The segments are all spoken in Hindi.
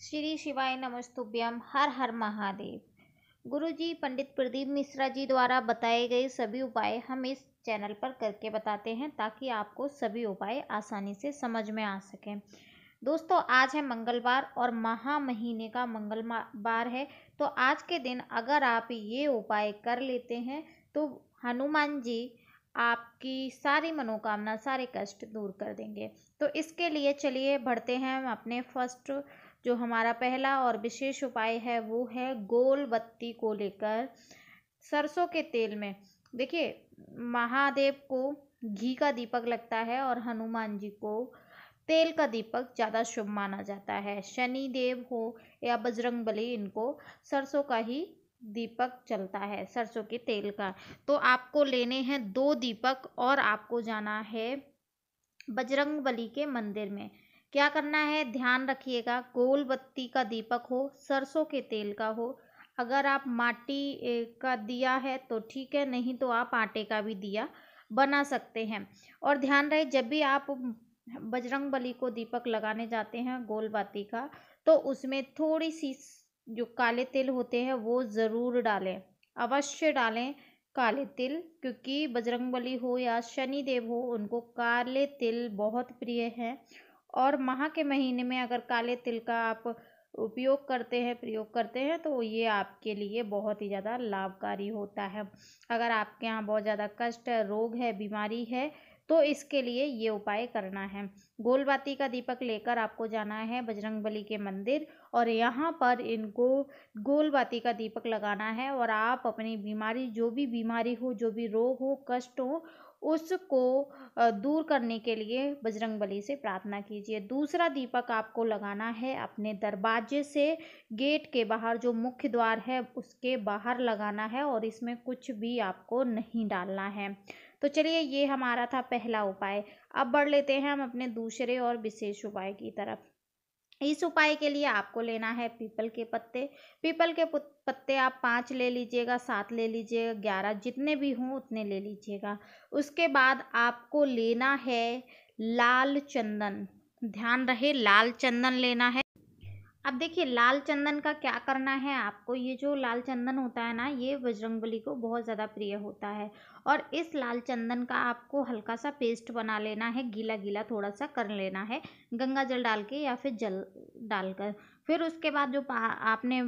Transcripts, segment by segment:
श्री शिवाय नमस्तुभ्यम हर हर महादेव गुरु जी पंडित प्रदीप मिश्रा जी द्वारा बताए गए सभी उपाय हम इस चैनल पर करके बताते हैं ताकि आपको सभी उपाय आसानी से समझ में आ सकें दोस्तों आज है मंगलवार और महा महीने का मंगलवार है तो आज के दिन अगर आप ये उपाय कर लेते हैं तो हनुमान जी आपकी सारी मनोकामना सारे कष्ट दूर कर देंगे तो इसके लिए चलिए बढ़ते हैं हम अपने फर्स्ट जो हमारा पहला और विशेष उपाय है वो है गोल बत्ती को लेकर सरसों के तेल में देखिए महादेव को घी का दीपक लगता है और हनुमान जी को तेल का दीपक ज़्यादा शुभ माना जाता है शनि देव हो या बजरंग बली इनको सरसों का ही दीपक चलता है सरसों के तेल का तो आपको लेने हैं दो दीपक और आपको जाना है बजरंग बली के मंदिर में क्या करना है ध्यान रखिएगा गोल बत्ती का दीपक हो सरसों के तेल का हो अगर आप माटी का दिया है तो ठीक है नहीं तो आप आटे का भी दिया बना सकते हैं और ध्यान रहे जब भी आप बजरंग बली को दीपक लगाने जाते हैं गोल बाती का तो उसमें थोड़ी सी जो काले तिल होते हैं वो ज़रूर डालें अवश्य डालें काले तिल क्योंकि बजरंग बली हो या शनि देव हो उनको काले तिल बहुत प्रिय हैं और माह के महीने में अगर काले तिल का आप उपयोग करते हैं प्रयोग करते हैं तो ये आपके लिए बहुत ही ज़्यादा लाभकारी होता है अगर आपके यहाँ बहुत ज़्यादा कष्ट है रोग है बीमारी है तो इसके लिए ये उपाय करना है गोलबाती का दीपक लेकर आपको जाना है बजरंग बली के मंदिर और यहाँ पर इनको गोलबाती का दीपक लगाना है और आप अपनी बीमारी जो भी बीमारी हो जो भी रोग हो कष्ट हो उसको दूर करने के लिए बजरंगबली से प्रार्थना कीजिए दूसरा दीपक आपको लगाना है अपने दरवाजे से गेट के बाहर जो मुख्य द्वार है उसके बाहर लगाना है और इसमें कुछ भी आपको नहीं डालना है तो चलिए ये हमारा था पहला उपाय अब बढ़ लेते हैं हम अपने दूसरे और विशेष उपाय की तरफ इस उपाय के लिए आपको लेना है पीपल के पत्ते पीपल के पत्ते आप पाँच ले लीजिएगा सात ले लीजिएगा ग्यारह जितने भी हों उतने ले लीजिएगा उसके बाद आपको लेना है लाल चंदन ध्यान रहे लाल चंदन लेना है अब देखिए लाल चंदन का क्या करना है आपको ये जो लाल चंदन होता है ना ये बजरंगबली को बहुत ज़्यादा प्रिय होता है और इस लाल चंदन का आपको हल्का सा पेस्ट बना लेना है गीला गीला थोड़ा सा कर लेना है गंगा जल डाल के या फिर जल डालकर फिर उसके बाद जो आपने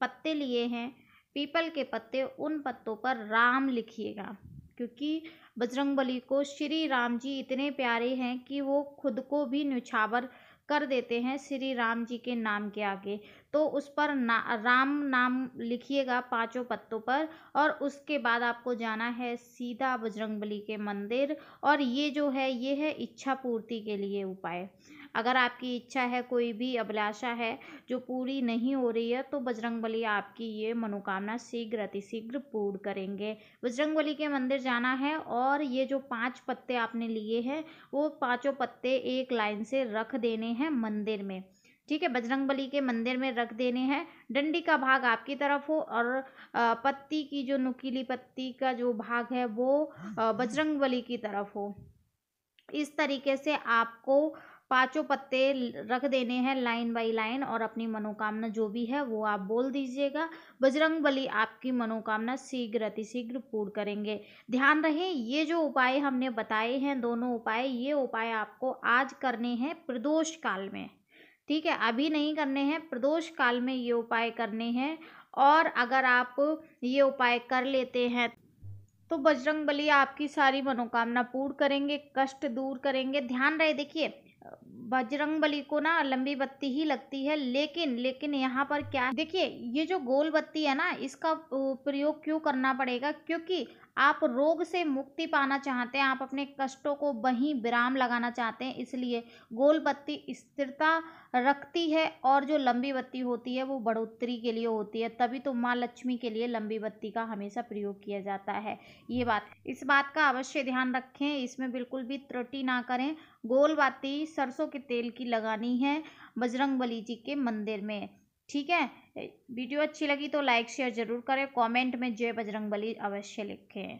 पत्ते लिए हैं पीपल के पत्ते उन पत्तों पर राम लिखिएगा क्योंकि बजरंगबली को श्री राम जी इतने प्यारे हैं कि वो खुद को भी न्यौछावर कर देते हैं श्री राम जी के नाम के आगे तो उस पर ना राम नाम लिखिएगा पाँचों पत्तों पर और उसके बाद आपको जाना है सीधा बजरंगबली के मंदिर और ये जो है ये है इच्छा पूर्ति के लिए उपाय अगर आपकी इच्छा है कोई भी अभिलाषा है जो पूरी नहीं हो रही है तो बजरंगबली आपकी ये मनोकामना शीघ्र अतिशीघ्र पूर्ण करेंगे बजरंगबली के मंदिर जाना है और ये जो पांच पत्ते आपने लिए हैं वो पांचों पत्ते एक लाइन से रख देने हैं मंदिर में ठीक है बजरंग बली के मंदिर में रख देने हैं डंडी का भाग आपकी तरफ हो और पत्ती की जो नुकीली पत्ती का जो भाग है वो बजरंग बली की तरफ हो इस तरीके से आपको पांचों पत्ते रख देने हैं लाइन बाई लाइन और अपनी मनोकामना जो भी है वो आप बोल दीजिएगा बजरंग बली आपकी मनोकामना शीघ्र अतिशीघ्र पूर्ण करेंगे ध्यान रहे ये जो उपाय हमने बताए हैं दोनों उपाय ये उपाय आपको आज करने हैं प्रदोष काल में ठीक है अभी नहीं करने हैं प्रदोष काल में ये उपाय करने हैं और अगर आप ये उपाय कर लेते हैं तो बजरंग बली आपकी सारी मनोकामना पूर्ण करेंगे कष्ट दूर करेंगे ध्यान रहे देखिए बजरंग बली को ना लंबी बत्ती ही लगती है लेकिन लेकिन यहाँ पर क्या देखिए ये जो गोल बत्ती है ना इसका प्रयोग क्यों करना पड़ेगा क्योंकि आप रोग से मुक्ति पाना चाहते हैं आप अपने कष्टों को वहीं विराम लगाना चाहते हैं इसलिए गोल बत्ती स्थिरता रखती है और जो लंबी बत्ती होती है वो बढ़ोतरी के लिए होती है तभी तो माँ लक्ष्मी के लिए लंबी बत्ती का हमेशा प्रयोग किया जाता है ये बात इस बात का अवश्य ध्यान रखें इसमें बिल्कुल भी त्रुटि ना करें गोल बत्ती सरसों के तेल की लगानी है बजरंग बली जी के मंदिर में ठीक है वीडियो अच्छी लगी तो लाइक शेयर जरूर करें कमेंट में जय बजरंगबली अवश्य लिखें